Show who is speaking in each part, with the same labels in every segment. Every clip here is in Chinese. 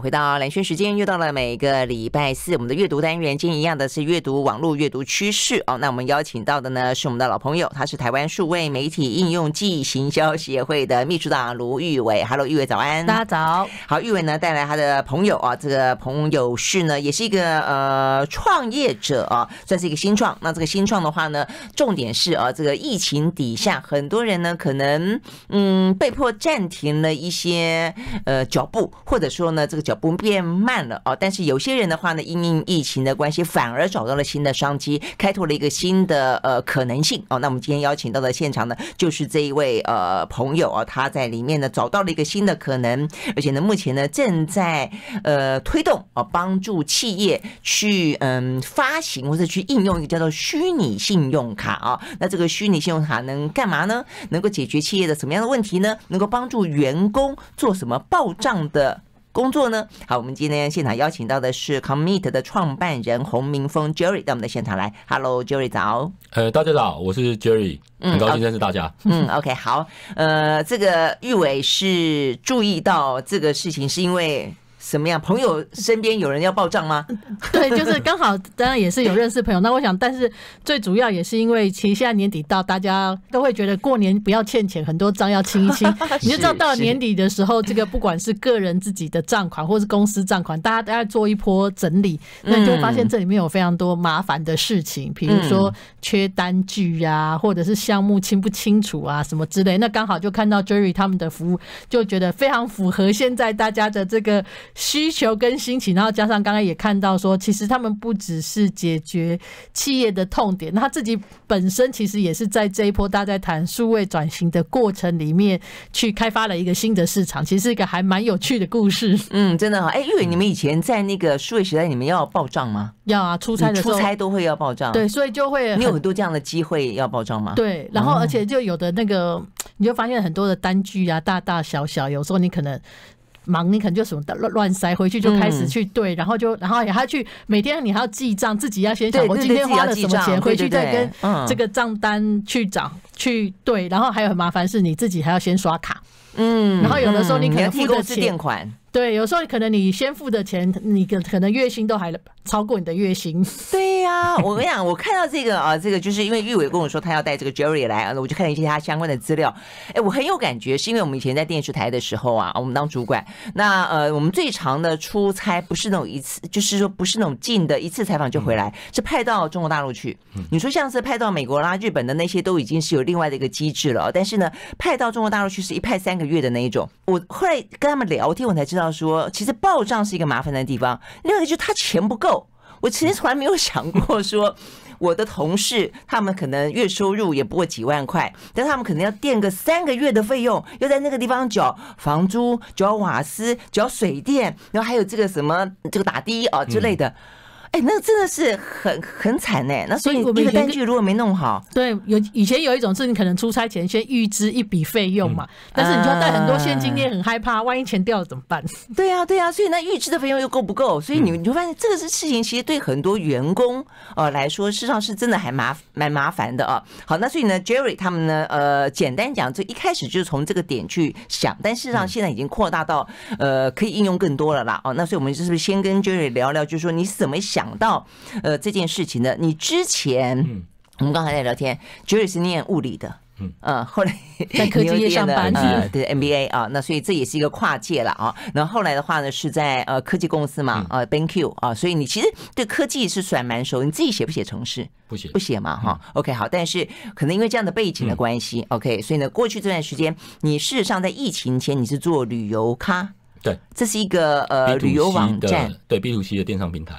Speaker 1: 回到蓝轩时间，又到了每个礼拜四，我们的阅读单元，今天一样的是阅读网络阅读趋势哦。那我们邀请到的呢是我们的老朋友，他是台湾数位媒体应用暨行销协会的秘书长卢玉伟。Hello，玉伟早安。大家早。好，玉伟呢带来他的朋友啊，这个朋友是呢也是一个呃创业者啊，算是一个新创。那这个新创的话呢，重点是啊，这个疫情底下很多人呢可能嗯被迫暂停了一些呃脚步，或者说呢这个。脚步变慢了啊！但是有些人的话呢，因为疫情的关系，反而找到了新的商机，开拓了一个新的呃可能性哦。那我们今天邀请到的现场呢，就是这一位呃朋友啊，他在里面呢找到了一个新的可能，而且呢，目前呢正在呃推动啊，帮助企业去嗯发行或者去应用一个叫做虚拟信用卡啊。那这个虚拟信用卡能干嘛呢？能够解决企业的什么样的问题呢？能够帮助员工做什么报账的？工作呢？好，我们今天现场邀请到的是 Commit 的创办人洪明峰 Jerry 到我们的现场来。Hello，Jerry 早。
Speaker 2: 呃，大家早，我是 Jerry，很高兴认识大家。嗯
Speaker 1: ，OK，好。呃，这个玉伟是注意到这个事情，是因为。什么样？朋友身边有人要报账吗？
Speaker 3: 对，就是刚好，当然也是有认识朋友。那我想，但是最主要也是因为其实现在年底到，大家都会觉得过年不要欠钱，很多账要清一清。你就知道到了年底的时候，这个不管是个人自己的账款，或是公司账款，大家大家做一波整理，那你就会发现这里面有非常多麻烦的事情，比如说缺单据啊，或者是项目清不清楚啊，什么之类。那刚好就看到 j r r y 他们的服务，就觉得非常符合现在大家的这个。需求跟心情，然后加上刚刚也看到说，其实他们不只是解决企业的痛点，他自己本身其实也是在这一波大家谈数位转型的过程里面，去开发了一个新的市场，其实是一个还蛮有趣的故事。嗯，真的哈。哎，因为你们以前在那个数位时代，你们要报账吗？要啊，
Speaker 1: 出差的出差都会要报账。对，所以就会你有很多这样的机会要报账吗？对，然后而且
Speaker 3: 就有的那个，你就发现很多的单据啊，大大小小，有时候你可能。忙你可能就什么乱乱塞回去就开始去对，然后就然后还去每天你还要记账，自己要先想我今天花了什么钱，回去再跟这个账单去找去对，然后还有很麻烦是你自己还要先刷卡，嗯，然后有的时候你可能付的是电款。对，有时候可能你先付的钱，你可可能月薪都还能超过你的月薪。对呀，我跟你
Speaker 1: 讲，我看到这个啊，这个就是因为玉伟跟我说他要带这个 Jerry 来，我就看了一些他相关的资料。哎，我很有感觉，是因为我们以前在电视台的时候啊，我们当主管，那呃，我们最长的出差不是那种一次，就是说不是那种近的一次采访就回来，是派到中国大陆去。你说像是派到美国啦、日本的那些，都已经是有另外的一个机制了。但是呢，派到中国大陆去是一派三个月的那一种。我后来跟他们聊天，我才知道。他说：“其实报账是一个麻烦的地方。另一个就是他钱不够。我其实从来没有想过，说我的同事他们可能月收入也不过几万块，但他们可能要垫个三个月的费用，要在那个地方缴房租、缴瓦斯、缴水电，然后还有这个什么这个打的啊之类的。”那真的是很很惨呢。那所以你的单据
Speaker 3: 如果没弄好，对，有以前有一种是你可能出差前先预支一笔费用嘛，但是你就要带很多现金，你也很害怕，万一钱掉了怎么办？对呀，对呀。所以
Speaker 1: 那预支的费用又够不够？所以你你就发现这个是事情，其实对很多员工呃来说，事实上是真的还麻蛮麻烦的啊。好，那所以呢，Jerry 他们呢，呃，简单讲，就一开始就是从这个点去想，但事实上现在已经扩大到呃，可以应用更多了啦。哦，那所以我们是不是先跟 Jerry 聊聊，就是说你是怎么想？讲到呃这件事情呢，你之前我们刚才在聊天 j u r y 是念物理的，嗯，呃，后来在科技业上班的 MBA 啊，那所以这也是一个跨界了啊。然后后来的话呢，是在呃科技公司嘛，呃 Bank Q 啊，所以你其实对科技是算蛮熟。你自己写不写程式？不写，不写嘛哈。OK，好，但是可能因为这样的背景的关系，OK，所以呢，过去这段时间，你事实上在疫情前你是做旅游咖，对，这是一个呃旅游网站，
Speaker 2: 对，BtoC 的电商平台。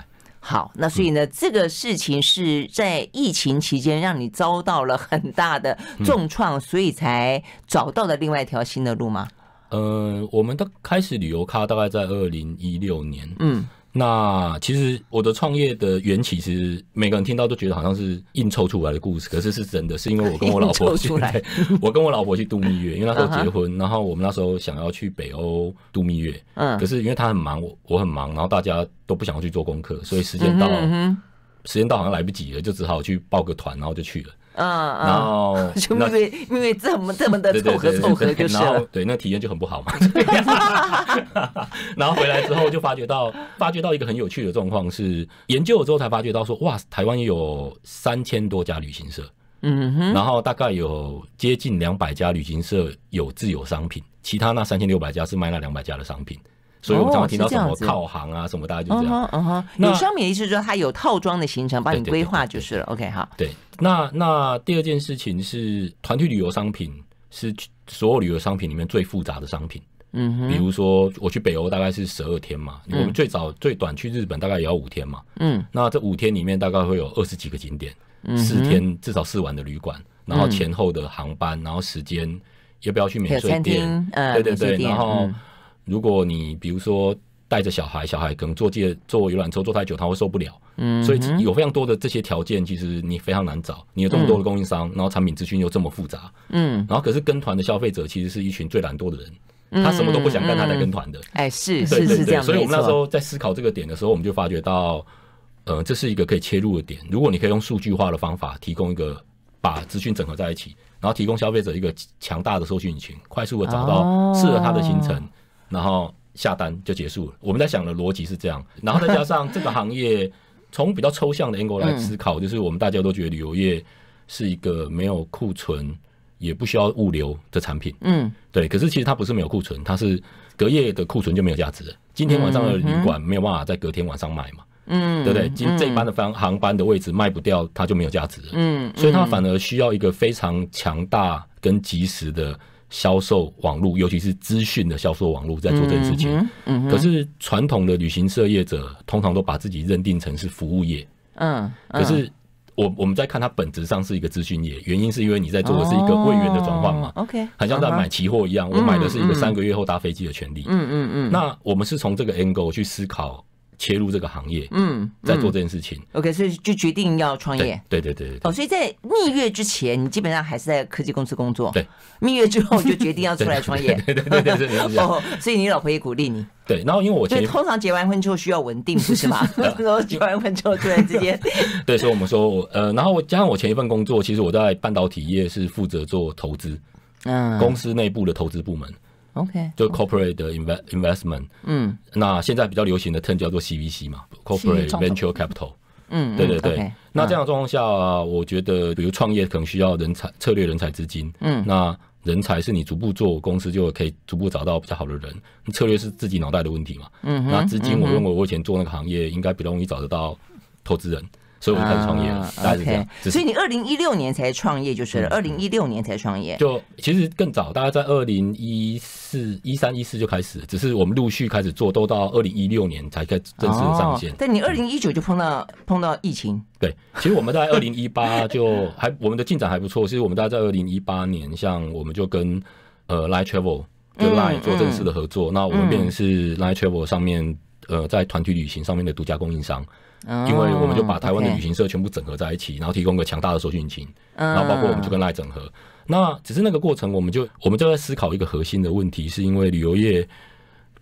Speaker 1: 好，那所以呢，这个事情是在疫情期间让你遭到了很大的重创，所以才找到了另外一条新的路吗？
Speaker 2: 呃，我们的开始旅游咖大概在二零一六年，嗯。那其实我的创业的缘起，其实每个人听到都觉得好像是硬凑出来的故事，可是是真的，是因为我跟我老婆去，我跟我老婆去度蜜月，因为那时候结婚，然后我们那时候想要去北欧度蜜月，嗯，可是因为她很忙，我我很忙，然后大家都不想要去做功课，所以时间到，时间到好像来不及了，就只好去报个团，然后就去了。嗯，然后 就因为
Speaker 1: 因为这么这么的凑合凑合就是
Speaker 2: 对，那体验就很不好嘛。然后回来之后就发觉到发觉到一个很有趣的状况是，研究了之后才发觉到说，哇，台湾有三千多家旅行社，嗯，哼，然后大概有接近两百家旅行社有自有商品，其他那三千六百家是卖那两百家的商品。所以我们常常听到什么套行啊，什么大概就这样。嗯哼，有商
Speaker 1: 品的意思说它有套装的行程，帮你规划就是
Speaker 2: 了。OK，好。对。那那第二件事情是，团体旅游商品是所有旅游商品里面最复杂的商品。嗯哼。比如说我去北欧大概是十二天嘛，我们最早最短去日本大概也要五天嘛。嗯。那这五天里面大概会有二十几个景点，四天至少四晚的旅馆，然后前后的航班，然后时间要不要去免税店？对对对，然后。如果你比如说带着小孩，小孩可能坐街，坐游览车坐太久，他会受不了。嗯，所以有非常多的这些条件，其实你非常难找。你有这么多的供应商，然后产品资讯又这么复杂，嗯，然后可是跟团的消费者其实是一群最懒惰的人，他什么都不想干，他在跟团的。
Speaker 1: 哎，是是是这样。所以我们那时候
Speaker 2: 在思考这个点的时候，我们就发觉到，呃，这是一个可以切入的点。如果你可以用数据化的方法，提供一个把资讯整合在一起，然后提供消费者一个强大的搜寻引擎，快速的找到适合他的行程。然后下单就结束了。我们在想的逻辑是这样，然后再加上这个行业，从比较抽象的 angle 来思考，就是我们大家都觉得旅游业是一个没有库存、也不需要物流的产品。嗯，对。可是其实它不是没有库存，它是隔夜的库存就没有价值。今天晚上的旅馆没有办法在隔天晚上买嘛？嗯，对不对？今这班的方航班的位置卖不掉，它就没有价值。嗯，所以它反而需要一个非常强大跟及时的。销售网络，尤其是资讯的销售网络，在做这件事情。嗯嗯。可是传统的旅行社业者，通常都把自己认定成是服务业。嗯。可是我我们在看它本质上是一个资讯业，原因是因为你在做的是一个位员的转换嘛。OK。很像在买期货一样，我买的是一个三个月后搭飞机的权利。嗯嗯嗯。那我们是从这个 angle 去思考。切入这个行业，嗯，在做这件事情。
Speaker 1: OK，所以就决定要创业。对对对对。哦，所以在蜜月之前，你基本上还是在科技公司工作。对。蜜月之后就决定要出来创业。对对对对 哦，所以你老婆也鼓励你。
Speaker 2: 对。然后，因为我得通
Speaker 1: 常结完婚之后需要稳定，不是吗？然 后结完婚之后突然之间，
Speaker 2: 对，所以我们说，呃，然后加上我前一份工作，其实我在半导体业是负责做投资，嗯，公司内部的投资部门。OK，就 corporate 的 invest investment。嗯，那现在比较流行的 term 叫做 CVC 嘛，corporate venture capital。嗯嗯，对对对。那这样的状况下，我觉得，比如创业可能需要人才、策略、人才、资金。嗯，那人才是你逐步做公司就可以逐步找到比较好的人，策略是自己脑袋的问题嘛。嗯，那资金，我认为我以前做那个行业应该比较容易找得到投资人。所以我才创业，大家是这样。所以
Speaker 1: 你二零一六年才创业就是了，二零一六年才创业。就
Speaker 2: 其实更早，大概在二零一四一三一四就开始，只是我们陆续开始做，都到二零一六年才开始正式上线。但
Speaker 1: 你二零一九就碰到碰到疫情。
Speaker 2: 对，其实我们在二零一八就还 我们的进展还不错。其实我们大概在二零一八年，像我们就跟呃 l i g e Travel 就 Line 做正式的合作，那我们变成是 l i g e Travel 上面呃在团体旅行上面的独家供应商。因为我们就把台湾的旅行社全部整合在一起，然后提供个强大的搜寻引擎，然后包括我们就跟赖整合。那只是那个过程，我们就我们就在思考一个核心的问题，是因为旅游业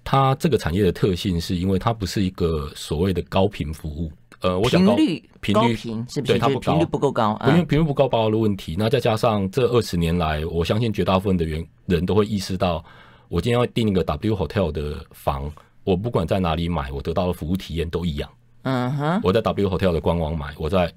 Speaker 2: 它这个产业的特性，是因为它不是一个所谓的高频服务。呃，我频率频率频是不是？对，它频率不够高，因为频率不够高，的问题。那再加上这二十年来，我相信绝大部分的员人都会意识到，我今天要订一个 W Hotel 的房，我不管在哪里买，我得到的服务体验都一样。嗯哼，我在 W Hotel 的官网买，我在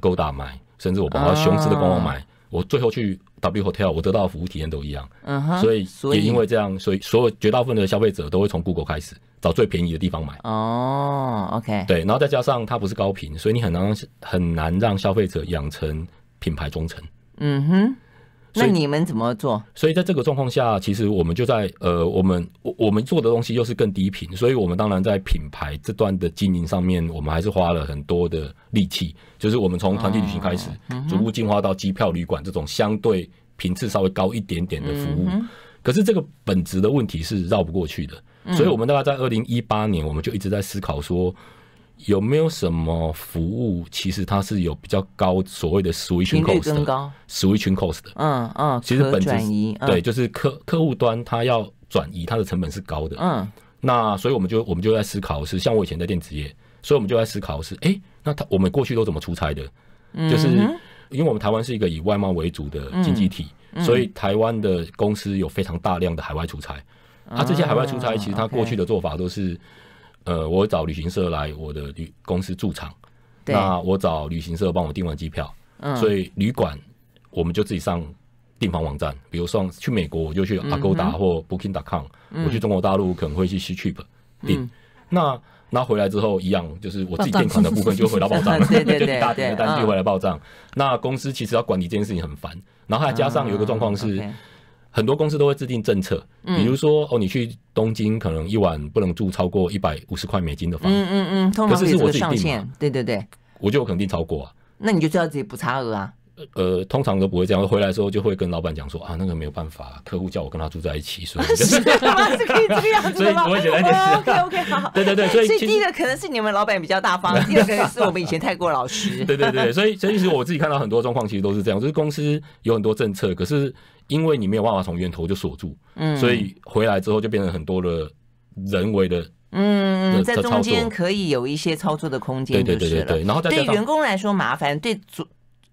Speaker 2: g o o g 买，甚至我跑到雄狮的官网买，我最后去 W Hotel，我得到的服务体验都一样。嗯哼，所以也因为这样，所以所有绝大部分的消费者都会从 Google 开始找最便宜的地方买。
Speaker 1: 哦，OK，
Speaker 2: 对，然后再加上它不是高频，所以你很难很难让消费者养成品牌忠诚。嗯哼。那你
Speaker 1: 们怎么做？
Speaker 2: 所以在这个状况下，其实我们就在呃，我们我我们做的东西又是更低频，所以我们当然在品牌这段的经营上面，我们还是花了很多的力气。就是我们从团体旅行开始，逐步进化到机票、旅馆这种相对频次稍微高一点点的服务。可是这个本质的问题是绕不过去的，所以我们大概在二零一八年，我们就一直在思考说。有没有什么服务？其实它是有比较高所谓的 switching cost，switching cost 的，嗯嗯，其实本质对，就是客客户端它要转移，它的成本是高的。嗯，那所以我们就我们就在思考是，像我以前在电子业，所以我们就在思考是，哎，那他我们过去都怎么出差的？就是因为我们台湾是一个以外贸为主的经济体，所以台湾的公司有非常大量的海外出差。
Speaker 3: 他这些海外出差，其实他过去的
Speaker 2: 做法都是。呃，我找旅行社来我的旅公司驻场，那我找旅行社帮我订完机票，所以旅馆我们就自己上订房网站，比如上去美国我就去阿勾达或 Booking.com，我去中国大陆可能会去 Trip 订。那那回来之后一样，就是我自己垫款的部分就回到报账了，就你的单据回来报账。那公司其实要管理这件事情很烦，然后还加上有一个状况是。很多公司都会制定政策，比如说哦，你去东京可能一晚不能住超过一百五十块美金的房，嗯
Speaker 1: 嗯嗯，通常是我自己定对对对，
Speaker 2: 我就肯定超过啊，
Speaker 1: 那你就知道自己
Speaker 2: 补差额啊。呃，通常都不会这样。回来之后就会跟老板讲说啊，那个没有办法，客户叫我跟他住在一起，所以 是这
Speaker 1: 样子，所以不会觉得就是 OK OK 好，对对对，所以第一个可能是你们老板比较大方，第二个是我们以前太
Speaker 2: 过老实。对对对，所以所以其实我自己看到很多状况，其实都是这样，就是公司有很多政策，可是因为你没有办法从源头就锁住，嗯，所以回来之后就变成很多的人为的，嗯，在中间
Speaker 1: 可以有一些操作的空间，对对对对，然后对员工来说麻烦，对主。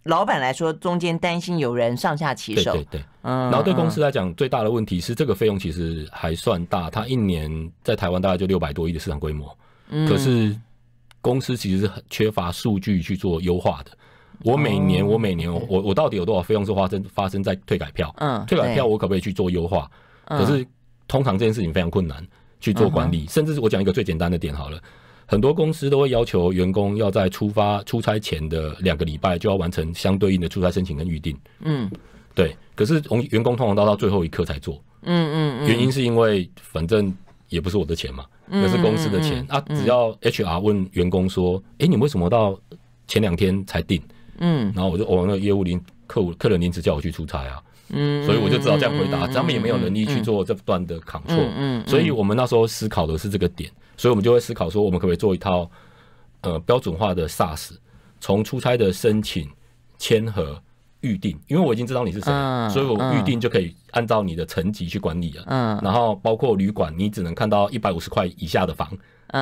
Speaker 1: 老板来说，中间担心有人上下其手。对对对，嗯。然后对公司
Speaker 2: 来讲，最大的问题是这个费用其实还算大。它一年在台湾大概就六百多亿的市场规模，嗯。可是公司其实很缺乏数据去做优化的。我每年，我每年，我我到底有多少费用是发生发生在退改票？嗯，退改票我可不可以去做优化？可是通常这件事情非常困难去做管理，甚至是我讲一个最简单的点好了。很多公司都会要求员工要在出发出差前的两个礼拜就要完成相对应的出差申请跟预定。嗯，对。可是，从员工通常到到最后一刻才做。嗯嗯嗯。原因是因为反正也不是我的钱嘛，那是公司的钱。啊，只要 HR 问员工说：“哎，你为什么到前两天才定？”嗯，然后我就我那个业务领客户客人临时叫我去出差啊。嗯。所以我就知道这样回答，咱们也没有能力去做这段的抗挫。嗯嗯。所以我们那时候思考的是这个点。所以，我们就会思考说，我们可不可以做一套呃标准化的 SaaS，从出差的申请、签合、预定，因为我已经知道你是谁，所以我预定就可以按照你的层级去管理了。嗯，然后包括旅馆，你只能看到一百五十块以下的房，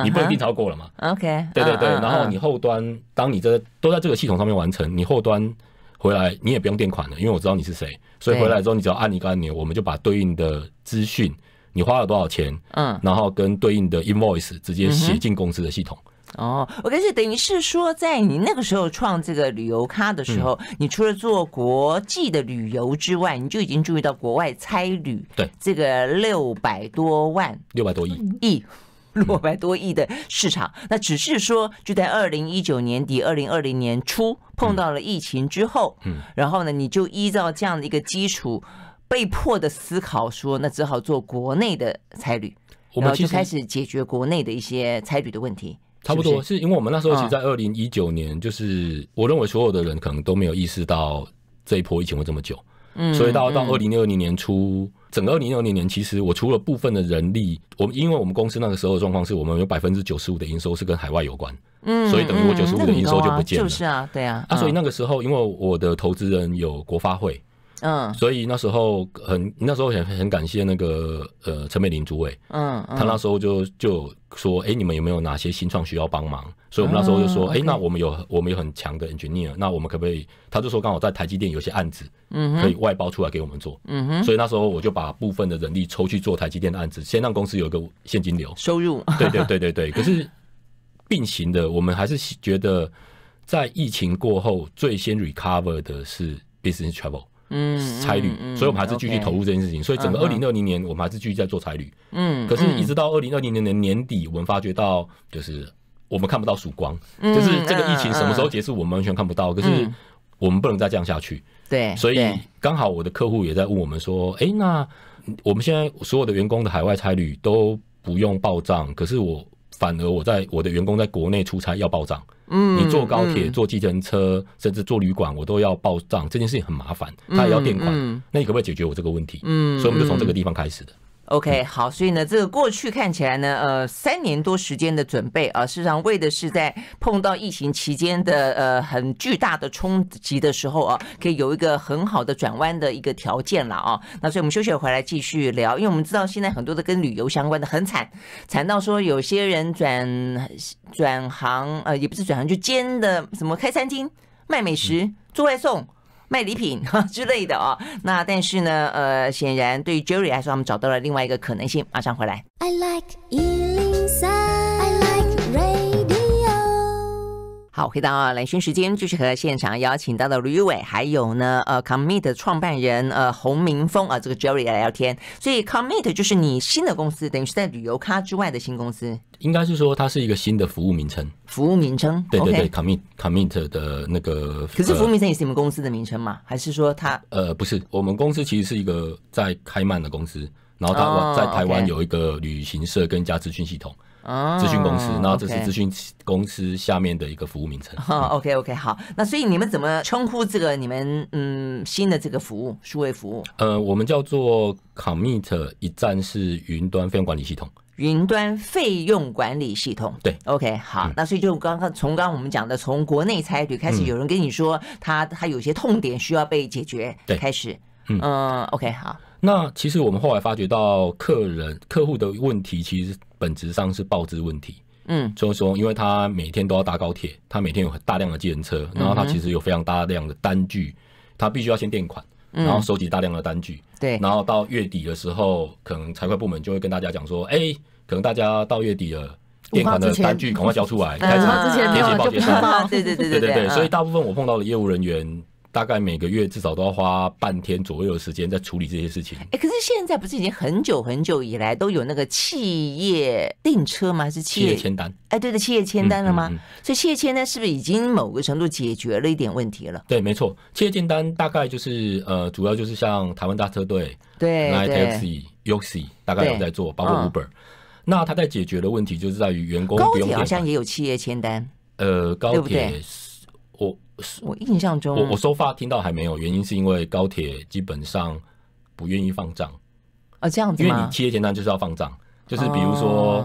Speaker 2: 你不一定超过了嘛
Speaker 1: ？OK，对对对。然后你后
Speaker 2: 端，当你这都在这个系统上面完成，你后端回来，你也不用垫款了，因为我知道你是谁，所以回来之后，你只要按一个按钮，我们就把对应的资讯。你花了多少钱？嗯，然后跟对应的 invoice 直接写进公司的系统。
Speaker 1: 哦，我跟你等于是说，在你那个时候创这个旅游咖的时候，你除了做国际的旅游之外，你就已经注意到国外差旅。对，这个六百多万，六百多亿亿，六百多亿的市场。那只是说，就在二零一九年底、二零二零年初碰到了疫情之后，嗯，然后呢，你就依照这样的一个基础。被迫的思考，说那只好做国内的差旅，我们就开始解决国内的一些差旅的问题。差不多是因为我们那时候，其实在
Speaker 2: 二零一九年，就是我认为所有的人可能都没有意识到这一波疫情会这么久，嗯，所以到到二零二零年初，整个二零二零年，其实我除了部分的人力，我们因为我们公司那个时候的状况是我们有百分之九十五的营收是跟海外有关，嗯，所以等于我九十五的营收就不见了，就是
Speaker 1: 啊，对啊，啊，所以
Speaker 2: 那个时候，因为我的投资人有国发会。嗯，所以那时候很那时候很很感谢那个呃陈美玲主委，嗯，他那时候就就说，哎，你们有没有哪些新创需要帮忙？所以我们那时候就说，哎，那我们有我们有很强的 engineer，那我们可不可以？他就说刚好在台积电有些案子，嗯，可以外包出来给我们做，嗯哼。所以那时候我就把部分的人力抽去做台积电的案子，先让公司有个现金流收入。对对对对对。可是并行的，我们还是觉得在疫情过后最先 recover 的是 business travel。嗯，差旅，所以我们还是继续投入这件事情。所以整个二零二零年，我们还是继续在做差旅。嗯，可是一直到二零二零年的年底，我们发觉到，就是我们看不到曙光，就是这个疫情什么时候结束，我们完全看不到。可是我们不能再这样下去。对，所以刚好我的客户也在问我们说，哎，那我们现在所有的员工的海外差旅都不用报账，可是我反而我在我的员工在国内出差要报账。嗯，你坐高铁、坐计程车，甚至坐旅馆，我都要报账，这件事情很麻烦，他也要垫款，那你可不可以解决我这个问题？嗯，所以我们就从这个地方开始的。
Speaker 1: OK，好，所以呢，这个过去看起来呢，呃，三年多时间的准备啊，事实上为的是在碰到疫情期间的呃很巨大的冲击的时候啊，可以有一个很好的转弯的一个条件了啊。那所以我们休息回来继续聊，因为我们知道现在很多的跟旅游相关的很惨，惨到说有些人转转行，呃，也不是转行，就兼的什么开餐厅、卖美食、做外送。卖礼品 之类的哦，那但是呢，呃，显然对于 j e r r y 来说，他们找到了另外一个可能性。马上回来。好，回到蓝讯时间，继续和现场邀请到的吕伟，还有呢，呃，Commit 的创办人，呃，洪明峰，啊，这个 Jerry 来聊天。所以，Commit 就是你新的公司，等于是在旅游咖之外的新公司。
Speaker 2: 应该是说，它是一个新的服务名称。
Speaker 1: 服务名称，对对对
Speaker 2: ，Commit Commit 的那个。可是，服务名称也是你们公
Speaker 1: 司的名称嘛？
Speaker 2: 还是说它？呃，不是，我们公司其实是一个在开曼的公司，然后它在台湾有一个旅行社跟加资讯系统。咨询公司，那这是咨询公司下面的一个服务名称。
Speaker 1: OK OK，好，那所以你们怎么称呼这个你们嗯新的这个服务，数位服务？
Speaker 2: 呃，我们叫做 Commit 一站式云端费用管理系统。
Speaker 1: 云端费用管理系统，
Speaker 2: 对，OK，好，
Speaker 1: 那所以就刚刚从刚我们讲的，从国内差旅开始有人跟你说他他有些痛点需要被解决，对，开始，嗯，OK，好。
Speaker 2: 那其实我们后来发觉到，客人客户的问题其实本质上是报资问题。嗯，就是说，因为他每天都要搭高铁，他每天有大量的计程车，然后他其实有非常大量的单据，他必须要先垫款，然后收集大量的单据。对。然后到月底的时候，可能财会部门就会跟大家讲说，哎，可能大家到月底了，垫款的单据赶快交出来，开始填写报结算。对对对对对对。所以大部分我碰到的业务人员。大概每个月至少都要花半天左右的时间在处理这些事情。
Speaker 1: 哎，可是现在不是已经很久很久以来都有那个企业订车吗？是企业签单。哎，对的，企业签单了吗？所以企业签单是不是已经某个程度解决了一点问题了？
Speaker 2: 对，没错，企业签单大概就是呃，主要就是像台湾大车队、l y x i Uxi，大概都在做，包括 Uber。那他在解决的问题就是在于员工。高铁好像
Speaker 1: 也有企业签单。
Speaker 2: 呃，高铁我印象中，我我收发听到还没有原因，是因为高铁基本上不愿意放账啊，这样子因为你企业简单就是要放账，就是比如说，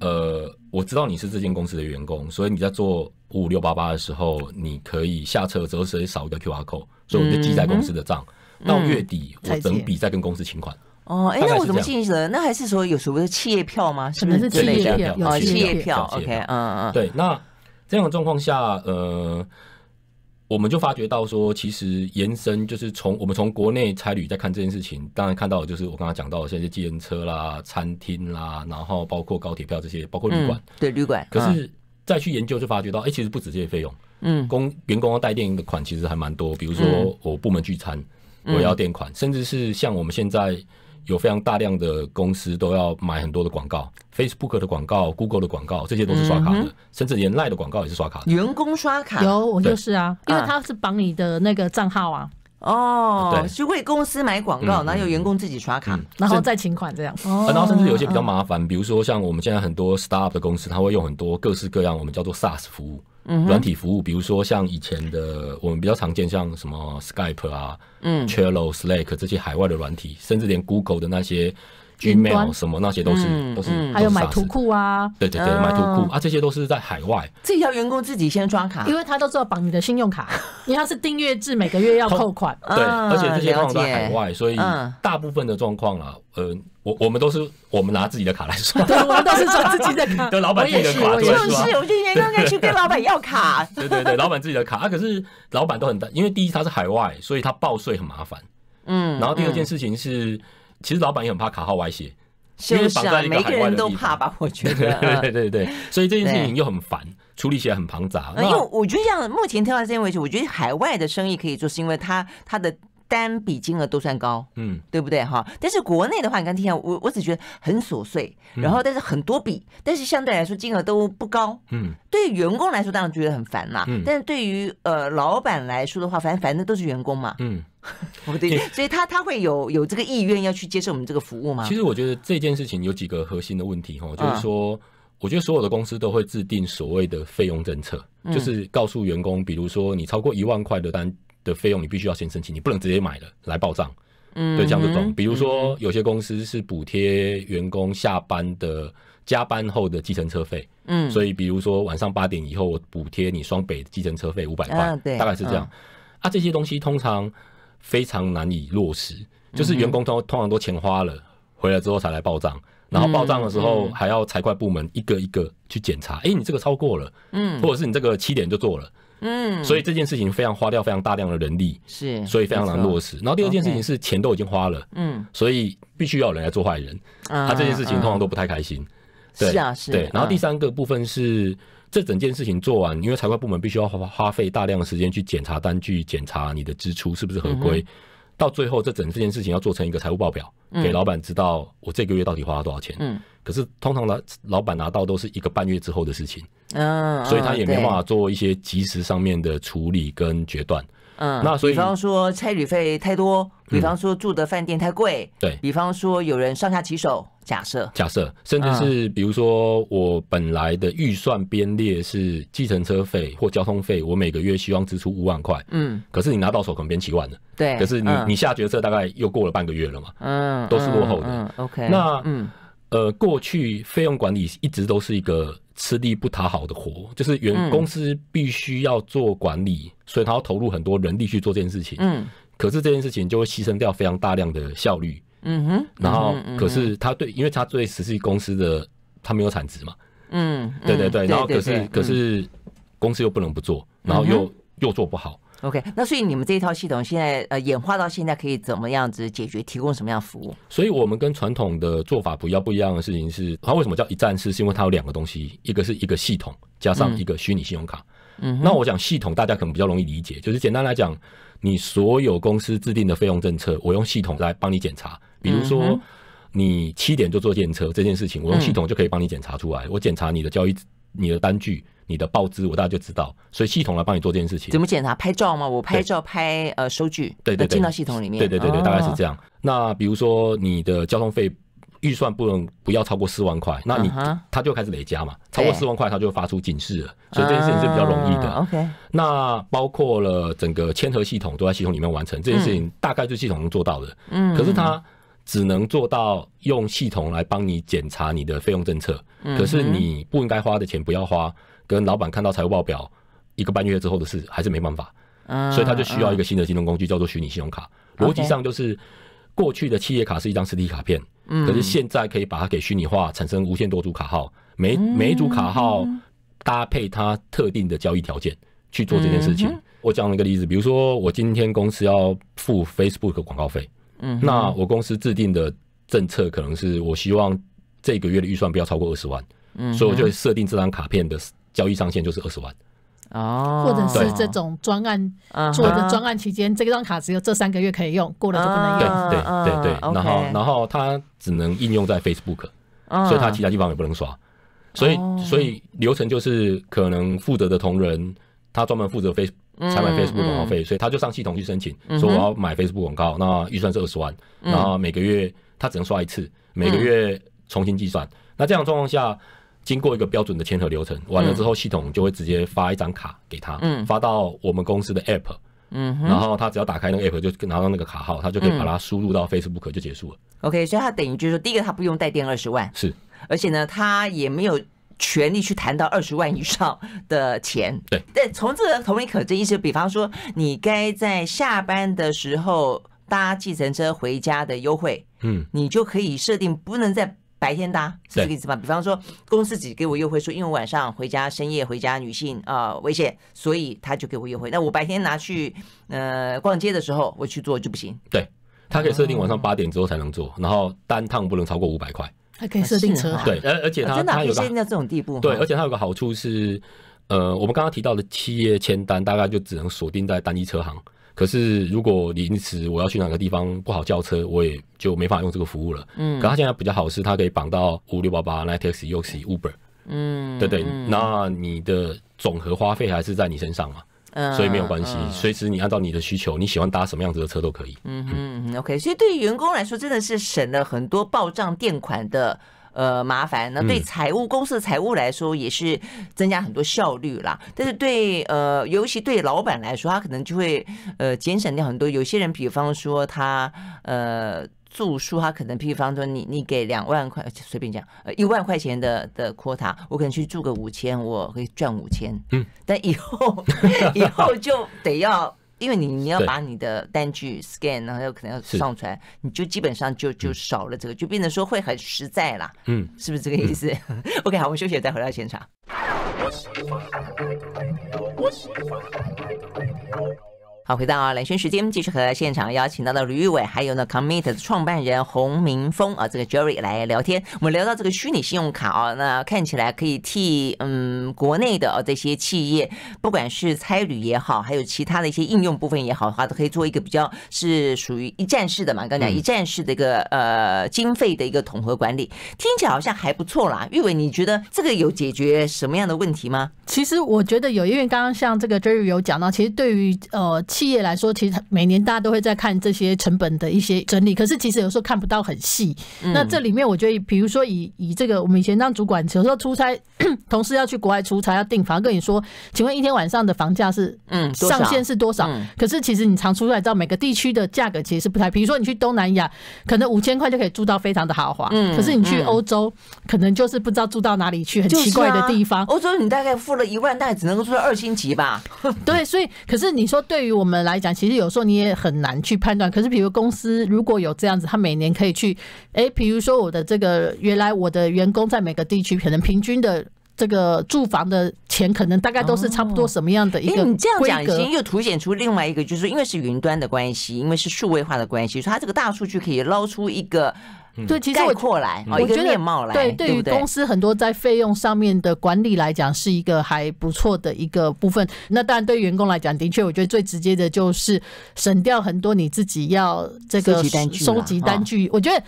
Speaker 2: 呃，我知道你是这间公司的员工，所以你在做五五六八八的时候，你可以下车之后直接扫一个 Q R code，所以我们就记在公司的账。到月底我整笔再跟公司清款。
Speaker 1: 哦，哎，那我怎么记得？那还是说有所谓的企业票吗？什么是企业票？企业票，OK，
Speaker 2: 嗯嗯，对，那这样的状况下，呃。我们就发觉到说，其实延伸就是从我们从国内差旅在看这件事情，当然看到就是我刚刚讲到，这些计程车啦、餐厅啦，然后包括高铁票这些，包括旅馆，对旅馆。可是再去研究就发觉到，哎，其实不止这些费用，嗯，工员工要带电的款其实还蛮多，比如说我部门聚餐，我要垫款，甚至是像我们现在。有非常大量的公司都要买很多的广告，Facebook 的广告、Google 的广告，这些都是刷卡的，甚至连 Line 的广告也是刷卡的。
Speaker 3: 员工刷卡有，我就是啊，因为他是绑你的那个账号啊。哦，是为公司买广告，然后有员
Speaker 2: 工自己刷卡，然后再
Speaker 3: 请款这样。哦，然后甚至有些比较麻
Speaker 2: 烦，比如说像我们现在很多 Start-up 的公司，他会用很多各式各样我们叫做 SaaS 服务。软体服务，比如说像以前的，我们比较常见，像什么 Skype 啊、Chello、Slack 这些海外的软体，甚至连 Google 的那些。gmail 什么那些都是都是还有买图库
Speaker 3: 啊，对对对，买图库啊，
Speaker 2: 这些都是在海外。
Speaker 3: 自己要员工自己先刷卡，因为他都知道绑你的信用卡，你 要是订阅制，每个月要扣款。对，而且这些通常在海外，所以
Speaker 2: 大部分的状况啊，呃，我我们都是我们拿自己的卡来刷，对，
Speaker 3: 我们都是刷自己的。卡，跟 老板
Speaker 2: 己的卡，就是，我些得员工应该去跟老板
Speaker 1: 要卡。对对对，
Speaker 2: 老板自己的卡，可是老板都很大，因为第一他是海外，所以他报税很麻烦。
Speaker 1: 嗯，然后第二件事
Speaker 2: 情是。其实老板也很怕卡号歪斜，因为绑在每个人都怕吧？我觉得，对 对对，所以这件事情又很烦，处理起来很庞杂。为
Speaker 1: 我觉得，像目前听到这件为止，我觉得海外的生意可以做，是因为它它的单笔金额都算高，嗯，对不对？哈，但是国内的话，你刚听下，我我只觉得很琐碎，然后但是很多笔，但是相对来说金额都不高，嗯，对于员工来说当然觉得很烦啦，嗯，但是对于呃老板来说的话，反正反正都是员工嘛，嗯。
Speaker 2: 哦，对，
Speaker 1: 所以他他会有有这个意愿要去接受我们这个服务吗？其实我
Speaker 2: 觉得这件事情有几个核心的问题哈，就是说，我觉得所有的公司都会制定所谓的费用政策，就是告诉员工，比如说你超过一万块的单的费用，你必须要先申请，你不能直接买了来报账，
Speaker 1: 嗯，对，这样子懂。比
Speaker 2: 如说有些公司是补贴员工下班的加班后的计程车费，嗯，所以比如说晚上八点以后我补贴你双北计程车费五百块，对，大概是这样。啊，这些东西通常。非常难以落实，就是员工通通常都钱花了，回来之后才来报账，然后报账的时候还要财会部门一个一个去检查，哎，你这个超过了，嗯，或者是你这个七点就做了，嗯，所以这件事情非常花掉非常大量的人力，是，所以非常难落实。然后第二件事情是钱都已经花了，嗯，所以必须要有人来做坏人，他这件事情通常都不太开心，是啊，是，对。然后第三个部分是。这整件事情做完，因为财会部门必须要花费大量的时间去检查单据，检查你的支出是不是合规。到最后，这整件事情要做成一个财务报表给老板知道，我这个月到底花了多少钱。可是通常呢，老板拿到都是一个半月之后的事情，
Speaker 1: 所以他也没办法
Speaker 2: 做一些及时上面的处理跟决断。
Speaker 1: 嗯，那所以比方说差旅费太多，比方说住的饭店太贵，对，比方说有人上下其手，假设
Speaker 2: 假设，甚至是比如说我本来的预算编列是计程车费或交通费，我每个月希望支出五万块，嗯，可是你拿到手可能编七万了，对，可是你你下决策大概又过了半个月了嘛，
Speaker 3: 嗯，都是落后的，OK，
Speaker 2: 那嗯呃过去费用管理一直都是一个。吃力不讨好的活，就是原公司必须要做管理，所以他要投入很多人力去做这件事情。嗯，可是这件事情就会牺牲掉非常大量的效率。嗯哼，然后可是他对，因为他对实际公司的他没有产值嘛。嗯，对对对。然后可是可是公司又不能不做，然后又又做不好。
Speaker 1: OK，那所以你们这一套系统现在呃演化到现在可以怎么样子解决？提供什么样服务？
Speaker 2: 所以我们跟传统的做法不要不一样的事情是，它为什么叫一站式？是因为它有两个东西，一个是一个系统加上一个虚拟信用卡。嗯，那我想系统大家可能比较容易理解，就是简单来讲，你所有公司制定的费用政策，我用系统来帮你检查。比如说你七点就做电车这件事情，我用系统就可以帮你检查出来。我检查你的交易，你的单据。你的报支我大概就知道，所以系统来帮你做这件事情。怎
Speaker 1: 么检查？拍照吗？我拍照拍呃收据，对进到系统里面。对对对对，大概是这样。
Speaker 2: 那比如说你的交通费预算不能不要超过四万块，那你他就开始累加嘛，超过四万块他就发出警示，所以这件事情是比较容易的。OK。那包括了整个签合系统都在系统里面完成这件事情，大概就系统能做到的。嗯。可是它只能做到用系统来帮你检查你的费用政策，可是你不应该花的钱不要花。跟老板看到财务报表一个半月之后的事还是没办法，所以他就需要一个新的金融工具叫做虚拟信用卡。逻辑上就是过去的企业卡是一张实体卡片，可是现在可以把它给虚拟化，产生无限多组卡号，每每一组卡号搭配它特定的交易条件去做这件事情。我讲了一个例子，比如说我今天公司要付 Facebook 广告费，那我公司制定的政策可能是我希望这个月的预算不要超过二十万，所以我就设定这张卡片的。交易上限就是二十万，哦，或者是这
Speaker 3: 种专案做的专案期间，这张卡只有这三个月可以用，过了就不能用。对对对，然后然
Speaker 2: 后它只能应用在 Facebook，所以它其他地方也不能刷。所以所以流程就是可能负责的同仁，他专门负责 Face 才买 Facebook 广告费，所以他就上系统去申请，说我要买 Facebook 广告，那预算是二十万，然后每个月他只能刷一次，每个月重新计算。那这样状况下。经过一个标准的签合流程，完了之后系统就会直接发一张卡给他，嗯，发到我们公司的 app，
Speaker 1: 嗯，然后
Speaker 2: 他只要打开那个 app，就拿到那个卡号，他就可以把它输入到 Facebook 就结束了。
Speaker 1: OK，所以他等于就是说，第一个他不用带电二十万，是，而且呢，他也没有权利去谈到二十万以上的钱。对，但从这个同一可这意思，比方说你该在下班的时候搭计程车回家的优惠，嗯，你就可以设定不能再。白天搭是这个意思吧？比方说公司只给我优惠，说因为晚上回家、深夜回家，女性啊危险，所以他就给我优惠。那我白天拿去呃逛街的时候，我去做就不行。
Speaker 2: 对，他可以设定晚上八点之后才能做，然后单趟不能超过五百块。
Speaker 1: 还可以设定车对，
Speaker 2: 而而且他他有真的可以设定到
Speaker 1: 这种地步。对，而且
Speaker 2: 他有个好处是，呃，我们刚刚提到的企业签单，大概就只能锁定在单一车行。可是，如果临时我要去哪个地方不好叫车，我也就没法用这个服务了。嗯，可他现在比较好是，他可以绑到五六八八、奈特斯、优士、Uber。嗯，对对，那你的总和花费还是在你身上
Speaker 1: 嘛，所以没有关系。随
Speaker 2: 时你按照你的需求，你喜欢搭什么样子的车都可以。
Speaker 1: 嗯嗯，OK。所以对于员工来说，真的是省了很多报账垫款的。呃，麻烦那对财务公司的财务来说也是增加很多效率啦，但是对呃，尤其对老板来说，他可能就会呃节省掉很多。有些人，比方说他呃住宿，他可能，比方说你你给两万块，随便讲，一万块钱的的 quota，我可能去住个五千，我可以赚五千，嗯，但以后 以后就得要。因为你你要把你的单据 scan，然后有可能要上传，你就基本上就就少了这个，就变成说会很实在啦，
Speaker 3: 嗯，是不是这个
Speaker 1: 意思？OK，好，我们休息再回到现场。好，回到两圈时间，继续和现场邀请到的吕玉伟，还有呢 c o m m i t t 的创办人洪明峰啊，这个 Jerry 来聊天。我们聊到这个虚拟信用卡啊，那看起来可以替嗯国内的这些企业，不管是差旅也好，还有其他的一些应用部分也好，的话都可以做一个比较是属于一站式的嘛。刚讲一站式的一个呃经费的一个统合管理，听起来好像还不错啦。玉伟，你觉得这个有解决什么样的问题吗？
Speaker 3: 其实我觉得有，因为刚刚像这个 Jerry 有讲到，其实对于呃。企业来说，其实每年大家都会在看这些成本的一些整理，可是其实有时候看不到很细。那这里面，我觉得比如说以以这个，我们以前当主管，有时候出差，同事要去国外出差要订房，跟你说，请问一天晚上的房价是嗯上限是多少？可是其实你常出来知道每个地区的价格其实是不太。比如说你去东南亚，可能五千块就可以住到非常的豪华。嗯，可是你去欧洲，可能就是不知道住到哪里去很奇怪的地方。欧洲你大概付了一万，大概只能说二星级吧。对，所以可是你说对于我。我们来讲，其实有时候你也很难去判断。可是，比如公司如果有这样子，他每年可以去，哎，比如说我的这个原来我的员工在每个地区可能平均的。这个住房的钱可能大概都是差不多什么样的一个，因为你这样讲
Speaker 1: 又凸显出另外一个，就是因为是云端的关系，因为是数位化的关系，所以它这个大数据可以捞出一个对，其实概括来，我觉得对，对于公司
Speaker 3: 很多在费用上面的管理来讲，是一个还不错的一个部分。那当然对员工来讲，的确，我觉得最直接的就是省掉很多你自己要这个收集单据，我觉得。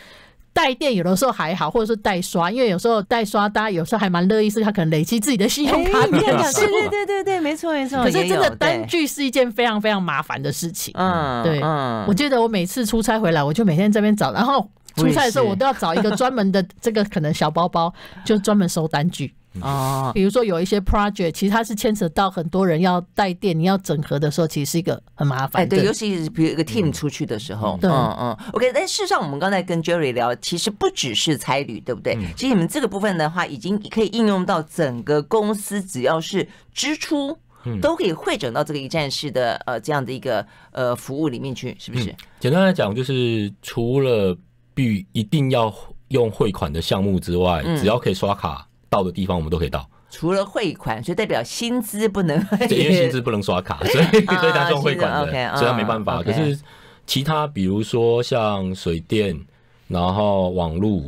Speaker 3: 带电有的时候还好，或者是带刷，因为有时候带刷，大家有时候还蛮乐意，是他可能累积自己的信用卡片。对对对对对，没错没错。可是这个单据是一件非常非常麻烦的事情。嗯，对。嗯，我记得我每次出差回来，我就每天这边找，然后出差的时候我都要找一个专门的这个可能小包包，就专门收单据。哦，比如说有一些 project，其实它是牵扯到很多人要带电，你要整合的时候，其实是一个很麻烦。哎，对，尤
Speaker 1: 其是比如一个 team 出去的时候，嗯嗯，OK。但事实上，我们刚才跟 Jerry 聊，其实不只是差旅，对不对？其实你们这个部分的话，已经可以应用到整个公司，只要是支出，都可以汇整到这个一站式的呃这样的一个呃服务里面去，是不是？
Speaker 2: 简单来讲，就是除了必一定要用汇款的项目之外，只要可以刷卡。到的地方我们都可以到，
Speaker 1: 除了汇款，所以代表薪资不能，因为薪资
Speaker 2: 不能刷卡，所 以所以
Speaker 1: 大家用汇款的，所以没
Speaker 2: 办法。可是其他，比如说像水电、然后网络、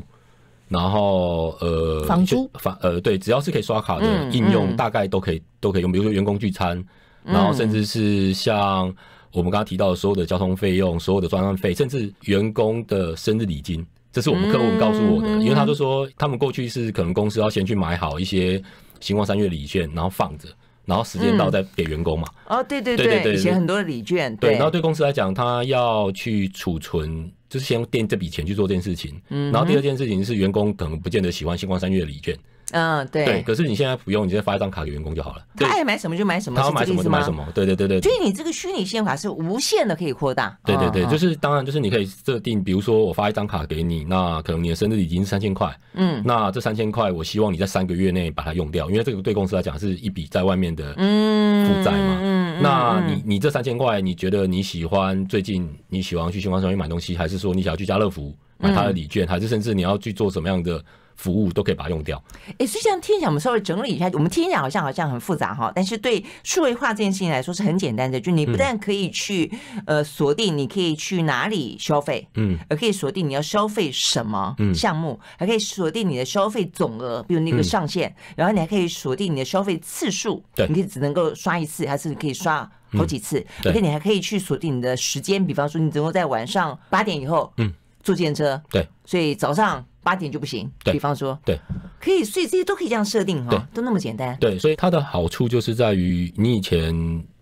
Speaker 2: 然后呃房租、房呃对，只要是可以刷卡的应用，大概都可以都可以用。比如说员工聚餐，然后甚至是像我们刚刚提到的所有的交通费用、所有的专让费，甚至员工的生日礼金。这是我们客户告诉我的，因为他就说，他们过去是可能公司要先去买好一些星光三月礼券，然后放着，然后时间到再给员工嘛。
Speaker 1: 哦，对对对对对，以前很多的礼券。对，然后
Speaker 2: 对公司来讲，他要去储存，就是先垫这笔钱去做这件事情。嗯，然后第二件事情是员工可能不见得喜欢星光三月的礼券。
Speaker 1: 嗯，对，对，可
Speaker 2: 是你现在不用，你直接发一张卡给员工就好了，他爱
Speaker 1: 买什么就买什么，他要买什么就买什么，对
Speaker 2: 对对对，所以你
Speaker 1: 这个虚拟信用卡是无限的，可以扩大，对对对，就
Speaker 2: 是当然就是你可以设定，比如说我发一张卡给你，那可能你的生日已经是三千块，嗯，那这三千块我希望你在三个月内把它用掉，因为这个对公司来讲是一笔在外面的负债嘛，嗯那你你这三千块，你觉得你喜欢最近你喜欢去星光超市买东西，还是说你想要去家乐福买他的礼券，还是甚至你要去做什么样的？服务都可以把它用掉，
Speaker 1: 哎，所以这样听起来，我们稍微整理一下，我们听起来好像好像很复杂哈。但是对数位化这件事情来说是很简单的，就你不但可以去呃锁定，你可以去哪里消费，嗯，而可以锁定你要消费什么项目，还可以锁定你的消费总额，比如那个上限，然后你还可以锁定你的消费次数，对，你可以只能够刷一次，还是你可以刷好几次，而且你还可以去锁定你的时间，比方说你能够在晚上八点以后，嗯，坐自车，对，所以早上。八点就不行，比方说，对，可以，所以这些都可以这样设定哈，都那么简单。
Speaker 2: 对，所以它的好处就是在于，你以前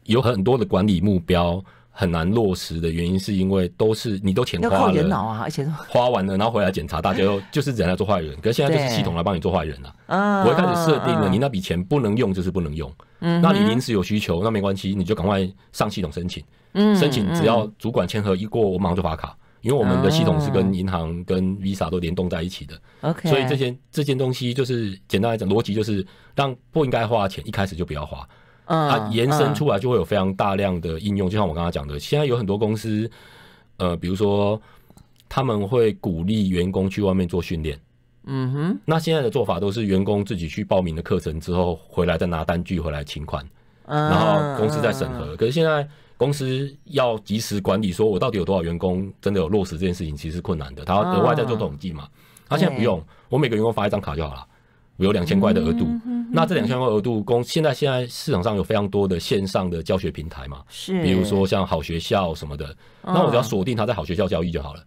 Speaker 2: 有很多的管理目标很难落实的原因，是因为都是你都钱花了，人脑啊，而且花完了，然后回来检查，大家都 就是人家做坏人，可现在就是系统来帮你做坏人了。我一开始设定了，你那笔钱不能用，就是不能用。嗯，那你临时有需求，那没关系，你就赶快上系统申请，申请只要主管签合一过，我马上就发卡。因为我们的系统是跟银行、跟 Visa 都联动在一起的，所以这些这件东西就是简单来讲，逻辑就是让不应该花钱一开始就不要花，啊，延伸出来就会有非常大量的应用。就像我刚刚讲的，现在有很多公司，呃，比如说他们会鼓励员工去外面做训练，嗯哼，那现在的做法都是员工自己去报名的课程之后回来再拿单据回来请款，然后公司在审核。可是现在。公司要及时管理，说我到底有多少员工真的有落实这件事情，其实是困难的。他要额外再做统计嘛？他现在不用，我每个员工发一张卡就好了，我有两千块的额度。那这两千块额度，公现在现在市场上有非常多的线上的教学平台嘛？是，比如说像好学校什么的。那我只要锁定他在好学校交易就好了。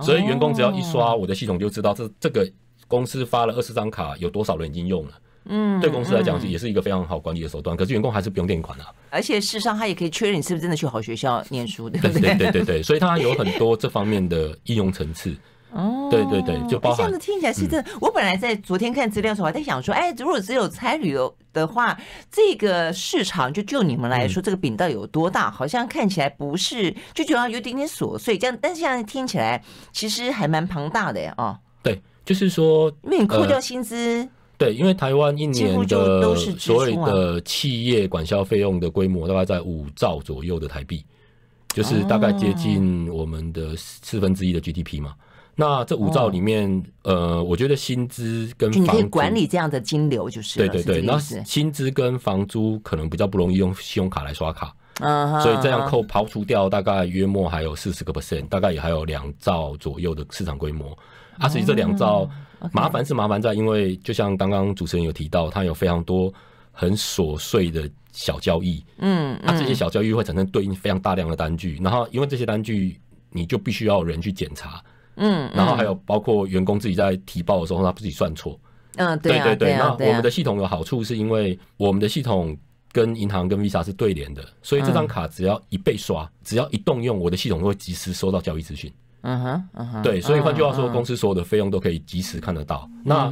Speaker 3: 所以员工只要一
Speaker 2: 刷我的系统，就知道这这个公司发了二十张卡，有多少人已经用了。嗯，对公司来讲也是一个非常好管理的手段，可是员工还是不用垫款啊。而且事实上，他也可以确认你是不是真的去好学校念书，对不对？对对对，所以他有很多这方面的应用层次。
Speaker 1: 哦，对对对，就包这样子听起来是这。我本来在昨天看资料的时候，我在想说，哎，如果只有差旅的话，这个市场就就你们来说，这个饼到底有多大？好像看起来不是，就觉得有点点琐碎。这样，但是现在听起来其实还蛮庞大的呀，哦。
Speaker 2: 对，就是说，因为你扣掉薪资。对，因为台湾一年的所有的企业管销费用的规模大概在五兆左右的台币，就是大概接近我们的四分之一的 GDP 嘛。那这五兆里面，呃，我觉得薪资跟你可以管理
Speaker 1: 这样的金流，就是对对对。那薪
Speaker 2: 资跟房租可能比较不容易用信用卡来刷卡，
Speaker 3: 所以这样扣
Speaker 2: 刨除掉，大概约莫还有四十个 percent，大概也还有两兆左右的市场规模。而实际这两兆。麻烦是麻烦在，因为就像刚刚主持人有提到，他有非常多很琐碎的小交易，
Speaker 1: 嗯，那这些小
Speaker 2: 交易会产生对应非常大量的单据，然后因为这些单据，你就必须要有人去检查，嗯，然后还有包括员工自己在提报的时候，他自己算错，嗯，对对对，那我们的系统有好处是因为我们的系统跟银行跟 Visa 是对联的，所以这张卡只要一被刷，只要一动用，我的系统会及时收到交易资讯。
Speaker 1: 嗯哼，嗯哼，对，所以换句话说，公
Speaker 2: 司所有的费用都可以及时看得到。那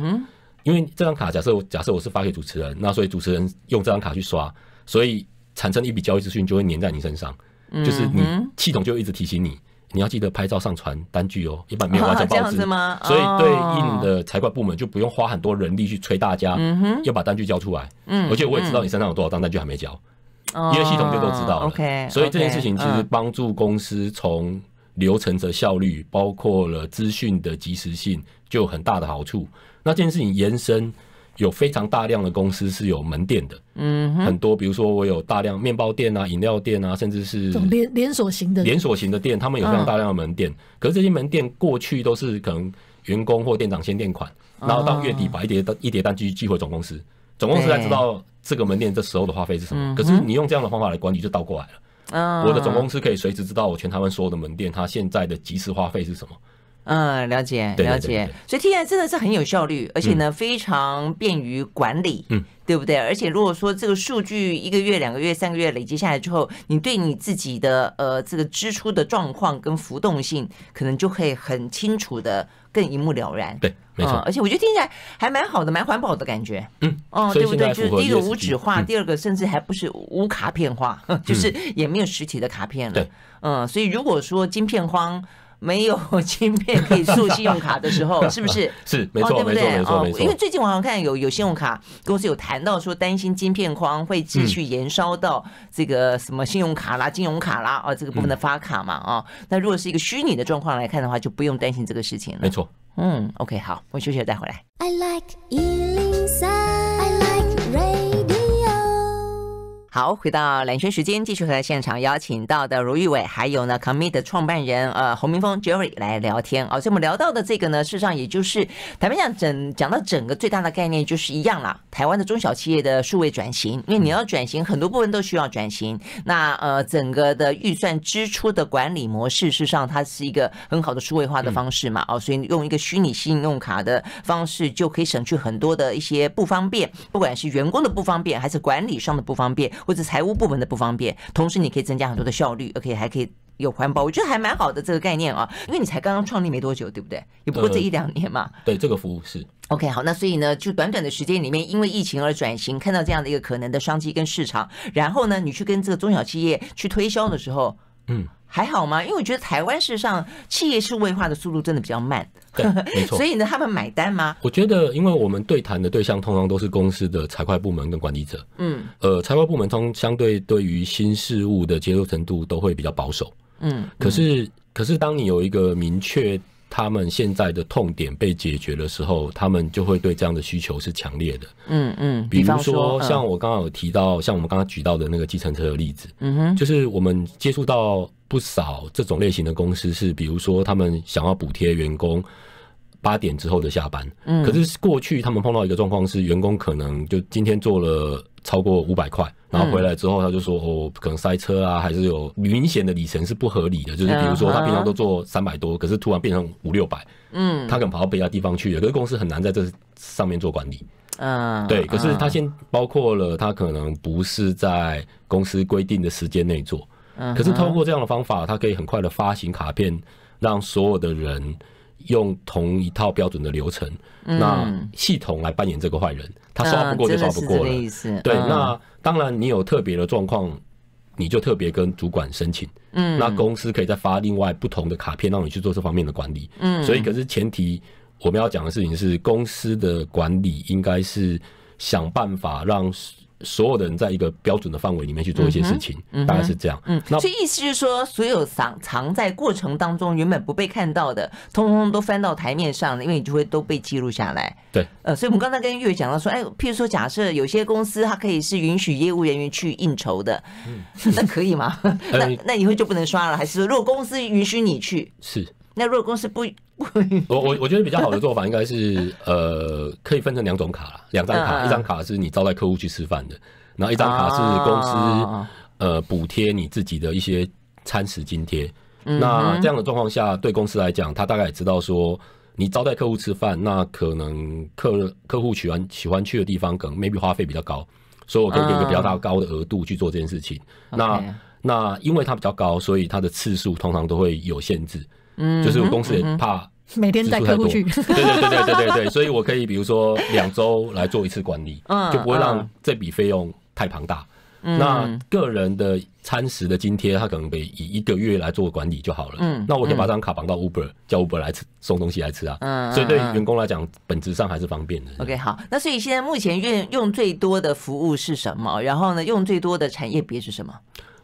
Speaker 2: 因为这张卡，假设假设我是发给主持人，那所以主持人用这张卡去刷，所以产生一笔交易资讯就会黏在你身上，就是你系统就一直提醒你，你要记得拍照上传单据哦，一般没有完成 报纸，所以对应的财会部门就不用花很多人力去催大家，嗯要把单据交出来。嗯，而且我也知道你身上有多少张单据还没交，因为系统就都知道了。OK，所以这件事情其实帮助公司从。流程的效率，包括了资讯的及时性，就有很大的好处。那这件事情延伸，有非常大量的公司是有门店的，嗯，很多，比如说我有大量面包店啊、饮料店啊，甚至是
Speaker 3: 连连锁型
Speaker 2: 的连锁型的店，他们有非常大量的门店。可是这些门店过去都是可能员工或店长先垫款，然后到月底把一叠单一叠单据寄回总公司，总公司才知道这个门店这时候的花费是什么。可是你用这样的方法来管理，就倒过来了。嗯，我的总公司可以随时知道我全台湾所有的门店，它现在的即时花费是什么？
Speaker 1: 嗯，了解，了解。所以 T I 真的是很有效率，而且呢非常便于管理，嗯，对不对？而且如果说这个数据一个月、两个月、三个月累积下来之后，你对你自己的呃这个支出的状况跟浮动性，可能就会很清楚的更一目了然。
Speaker 2: 对。嗯，而
Speaker 1: 且我觉得听起来还蛮好的，蛮环保的感觉。嗯，
Speaker 2: 哦，对不对，就是第一个无纸化，第二
Speaker 1: 个甚至还不是无卡片化，就是也没有实体的卡片了。嗯，所以如果说晶片荒。没有芯片可以做信用卡的时候，是不是？是，没错，对不对？哦，因为最近我好像看有有信用卡公司有谈到说，担心芯片框会继续延烧到这个什么信用卡啦、金融卡啦啊这个部分的发卡嘛啊。那如果是一个虚拟的状况来看的话，就不用担心这个事情了。没错。嗯，OK，好，我休息了，再回来。I like 好，回到两圈时间，继续和现场邀请到的卢玉伟，还有呢 Commit 的创办人呃洪明峰 Jerry 来聊天啊。所以我们聊到的这个呢，事实上也就是，坦白讲，整讲到整个最大的概念就是一样啦，台湾的中小企业的数位转型。因为你要转型，很多部分都需要转型。那呃，整个的预算支出的管理模式，事实上它是一个很好的数位化的方式嘛。哦，所以用一个虚拟信用卡的方式，就可以省去很多的一些不方便，不管是员工的不方便，还是管理上的不方便。或者财务部门的不方便，同时你可以增加很多的效率，而且还可以有环保，我觉得还蛮好的这个概念啊。因为你才刚刚创立没多久，对不对？也不过这一两年嘛。
Speaker 2: 对，这个服务是
Speaker 1: OK。好，那所以呢，就短短的时间里面，因为疫情而转型，看到这样的一个可能的商机跟市场，然后呢，你去跟这个中小企业去推销的时候，嗯。还好吗？因为我觉得台湾事实上企业数位化的速度真的比较慢，没 所以呢，他们买单吗？
Speaker 2: 我觉得，因为我们对谈的对象通常都是公司的财会部门跟管理者，嗯，呃，财会部门通相对对于新事物的接受程度都会比较保守，嗯。可是，可是当你有一个明确。他们现在的痛点被解决的时候，他们就会对这样的需求是强烈的。嗯嗯，比如说，像我刚刚有提到，像我们刚刚举到的那个计程车的例子，嗯哼，就是我们接触到不少这种类型的公司，是比如说他们想要补贴员工八点之后的下班。嗯，可是过去他们碰到一个状况是，员工可能就今天做了超过五百块。然后回来之后，他就说：“哦，可能塞车啊，还是有明显的里程是不合理的。就是比如说，他平常都做三百多，可是突然变成五六百，嗯，他可能跑到别家地方去了。可是公司很难在这上面做管理，嗯，对。可是他先包括了，他可能不是在公司规定的时间内做，嗯，可是通过这样的方法，他可以很快的发行卡片，让所有的人。”用同一套标准的流程，那系统来扮演这个坏人，他刷不过就刷不过了。对，那当然你有特别的状况，你就特别跟主管申请。嗯，那公司可以再发另外不同的卡片让你去做这方面的管理。嗯，所以可是前提我们要讲的事情是，公司的管理应该是想办法让。所有的人在一个标准的范围里面去做一些事情，大概是这样。
Speaker 1: 嗯，所以意思就是说，所有藏藏在过程当中原本不被看到的，通通都翻到台面上了，因为你就会都被记录下来。对。呃，所以我们刚才跟玉伟讲到说，哎，譬如说，假设有些公司它可以是允许业务人员去应酬的，那可以吗？那那以后就不能刷了？还
Speaker 2: 是说，如果公司允许你去？是。
Speaker 1: 那如果公司不不，
Speaker 2: 我我我觉得比较好的做法应该是，呃，可以分成两种卡，两张卡，一张卡是你招待客户去吃饭的，然后一张卡是公司呃补贴你自己的一些餐食津贴。那这样的状况下，对公司来讲，他大概也知道说，你招待客户吃饭，那可能客客户喜欢喜欢去的地方，可能 maybe 花费比较高，所以我可以给个比较大高的额度去做这件事情。那那因为它比较高，所以它的次数通常都会有限制。嗯，就是我公司也怕每天带客户去。对对对对对对对，所以我可以比如说两周来做一次管理，就不会让这笔费用太庞大。那个人的餐食的津贴，他可能可以以一个月来做管理就好了。那我可以把这张卡绑到 Uber，叫 Uber 来吃送东西来吃啊。所以对员工来讲，本质上还是方便的。OK，好，
Speaker 1: 那所以现在目前用用最多的服务是什么？然后呢，用最多的产业别是什么？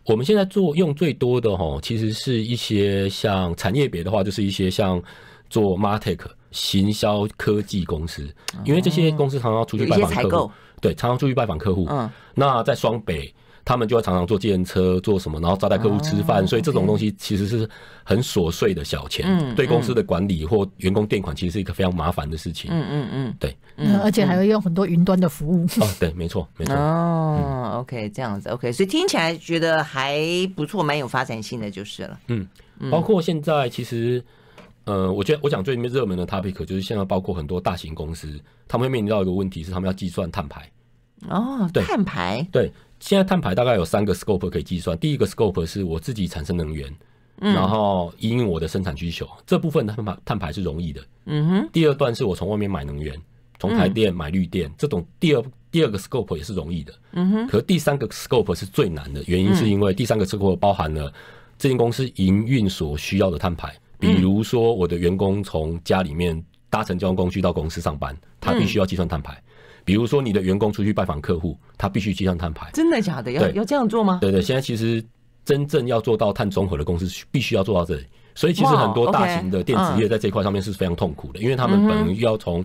Speaker 2: 我们现在做用最多的哈，其实是一些像产业别的话，就是一些像做 market 行销科技公司，因为这些公司常常出去拜访客户，对，常常出去拜访客户。嗯，那在双北。他们就要常常坐计车做什么，然后招待客户吃饭，所以这种东西其实是很琐碎的小钱。对公司的管理或员工垫款，其实是一个非常麻烦的事情。嗯嗯嗯，对，而且还
Speaker 3: 会用很多云端的服务。哦，对，没错，没错。
Speaker 1: 哦，OK，这样子，OK，所以听起来觉得还不错，蛮有发展性的，就是了。
Speaker 2: 嗯，包括现在其实，呃，我觉得我讲最热门的 topic 就是现在包括很多大型公司，他们会面临到一个问题，是他们要计算碳排。哦，碳排，对。现在碳排大概有三个 scope 可以计算。第一个 scope 是我自己产生能源，然后因我的生产需求，这部分碳排碳排是容易的。嗯哼。第二段是我从外面买能源，从台电买绿电，这种第二第二个 scope 也是容易的。嗯哼。可第三个 scope 是最难的，原因是因为第三个 scope 包含了这间公司营运所需要的碳排，比如说我的员工从家里面搭乘交通工具到公司上班，他必须要计算碳排。比如说，你的员工出去拜访客户，他必须接上碳排。
Speaker 1: 真的假的？要要这样做吗？对
Speaker 2: 对，现在其实真正要做到碳中和的公司，必须要做到这里。所以，其实很多大型的电子业在这一块上面是非常痛苦的，因为他们本要从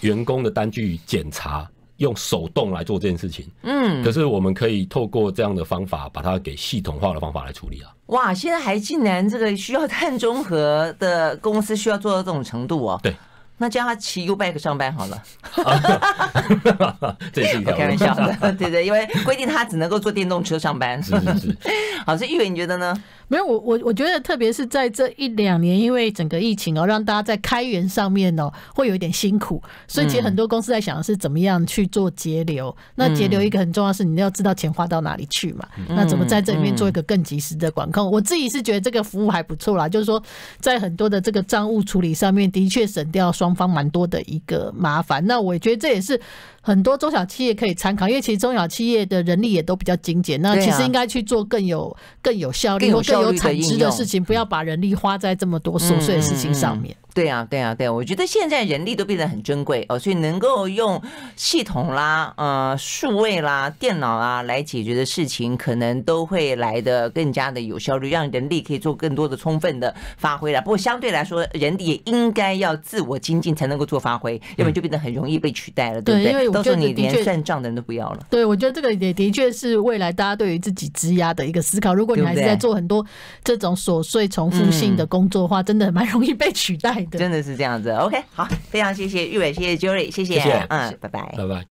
Speaker 2: 员工的单据检查，用手动来做这件事情。嗯。可是，我们可以透过这样的方法，把它给系统化的方法来处理啊。
Speaker 1: 哇，现在还竟然这个需要碳中和的公司需要做到这种程度哦。对。那叫他骑 Ubike 上班好了，
Speaker 2: 这是一开玩笑的，
Speaker 1: 对对，因为规定他只能够坐电动车上班。是是是，好，所以玉伟你觉得呢？
Speaker 3: 没有，我我我觉得，特别是在这一两年，因为整个疫情哦，让大家在开源上面哦，会有一点辛苦，所以其实很多公司在想的是怎么样去做节流。那节流一个很重要是你要知道钱花到哪里去嘛，那怎么在这里面做一个更及时的管控？我自己是觉得这个服务还不错啦，就是说在很多的这个账务处理上面，的确省掉双方蛮多的一个麻烦。那我觉得这也是。很多中小企业可以参考，因为其实中小企业的人力也都比较精简，那其实应该去做更有、更有效率、更有产值的事情，不要把人力花在这么多琐碎的事情上面。对啊，对啊，对，我觉得现在
Speaker 1: 人力都变得很珍贵哦，所以能够用系统啦、呃、数位啦、电脑啊来解决的事情，可能都会来的更加的有效率，让人力可以做更多的充分的发挥了。不过相对来说，人也应该要自我精进，才能够做发挥，要不然就变得很容易被取代了，对不对？到时候你连算账的人都不要了。
Speaker 3: 对，我觉得这个也的确是未来大家对于自己积压的一个思考。如果你还是在做很多这种琐碎重复性的工作的话，真的蛮容易被取代。真的是这样子，OK，好，
Speaker 1: 非常谢谢玉伟，谢谢 Jory，谢谢，嗯，拜拜，拜拜。